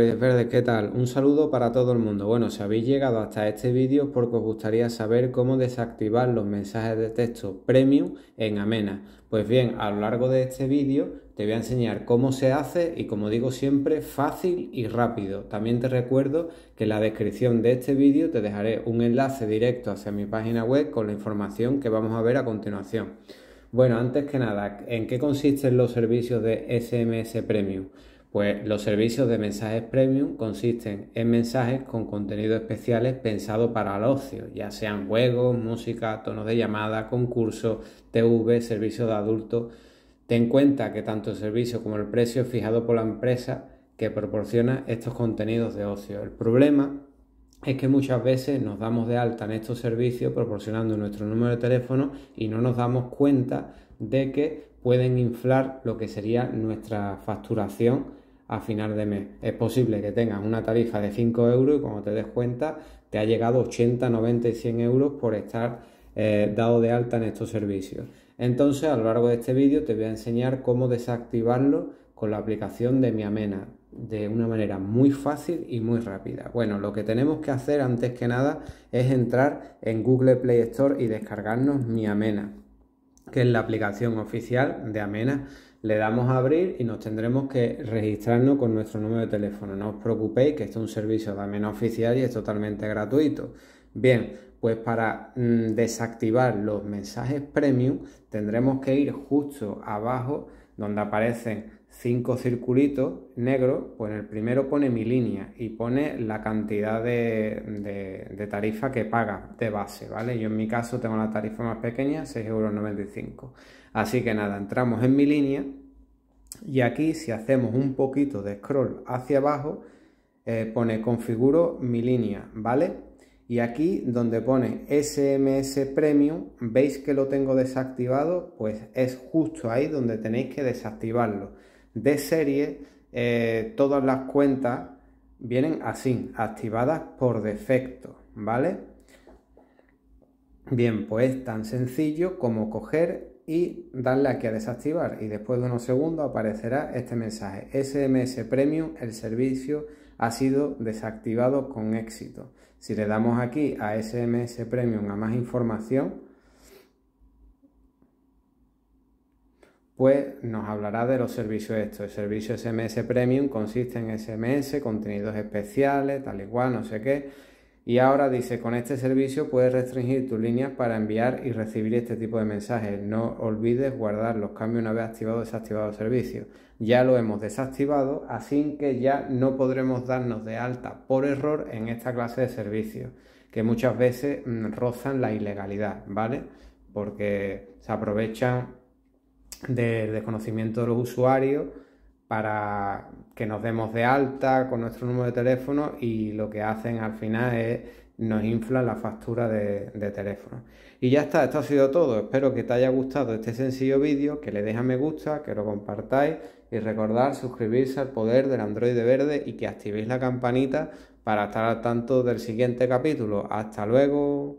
Verde, ¿qué tal? Un saludo para todo el mundo. Bueno, si habéis llegado hasta este vídeo porque os gustaría saber cómo desactivar los mensajes de texto premium en Amena. Pues bien, a lo largo de este vídeo te voy a enseñar cómo se hace y como digo siempre, fácil y rápido. También te recuerdo que en la descripción de este vídeo te dejaré un enlace directo hacia mi página web con la información que vamos a ver a continuación. Bueno, antes que nada, ¿en qué consisten los servicios de SMS Premium? Pues los servicios de mensajes premium consisten en mensajes con contenidos especiales pensados para el ocio, ya sean juegos, música, tonos de llamada, concursos, TV, servicios de adulto. Ten en cuenta que tanto el servicio como el precio es fijado por la empresa que proporciona estos contenidos de ocio. El problema es que muchas veces nos damos de alta en estos servicios proporcionando nuestro número de teléfono y no nos damos cuenta de que pueden inflar lo que sería nuestra facturación a final de mes. Es posible que tengas una tarifa de 5 euros y como te des cuenta te ha llegado 80, 90 y 100 euros por estar eh, dado de alta en estos servicios. Entonces a lo largo de este vídeo te voy a enseñar cómo desactivarlo con la aplicación de Mi Amena de una manera muy fácil y muy rápida. Bueno, lo que tenemos que hacer antes que nada es entrar en Google Play Store y descargarnos Mi Amena que es la aplicación oficial de Amena. Le damos a abrir y nos tendremos que registrarnos con nuestro número de teléfono. No os preocupéis que esto es un servicio de Amena oficial y es totalmente gratuito. Bien, pues para mm, desactivar los mensajes premium tendremos que ir justo abajo donde aparecen cinco circulitos negros, pues el primero pone mi línea y pone la cantidad de, tarifa que paga de base, ¿vale? Yo en mi caso tengo la tarifa más pequeña, 6,95 euros. Así que nada, entramos en mi línea y aquí si hacemos un poquito de scroll hacia abajo, eh, pone configuro mi línea, ¿vale? Y aquí donde pone SMS Premium, veis que lo tengo desactivado, pues es justo ahí donde tenéis que desactivarlo. De serie, eh, todas las cuentas vienen así, activadas por defecto, ¿vale? Bien, pues tan sencillo como coger y darle aquí a desactivar y después de unos segundos aparecerá este mensaje. SMS Premium, el servicio ha sido desactivado con éxito. Si le damos aquí a SMS Premium a más información, pues nos hablará de los servicios estos. El servicio SMS Premium consiste en SMS, contenidos especiales, tal y cual, no sé qué y ahora dice, con este servicio puedes restringir tus líneas para enviar y recibir este tipo de mensajes. No olvides guardar los cambios una vez activado o desactivado el servicio. Ya lo hemos desactivado, así que ya no podremos darnos de alta por error en esta clase de servicios, que muchas veces mm, rozan la ilegalidad, ¿vale? Porque se aprovechan del desconocimiento de los usuarios para que nos demos de alta con nuestro número de teléfono y lo que hacen al final es nos inflan la factura de, teléfono. Y ya está, esto ha sido todo. Espero que te haya gustado este sencillo vídeo, que le deja a me gusta, que lo compartáis y recordar suscribirse al poder del Android verde y que activéis la campanita para estar al tanto del siguiente capítulo. Hasta luego.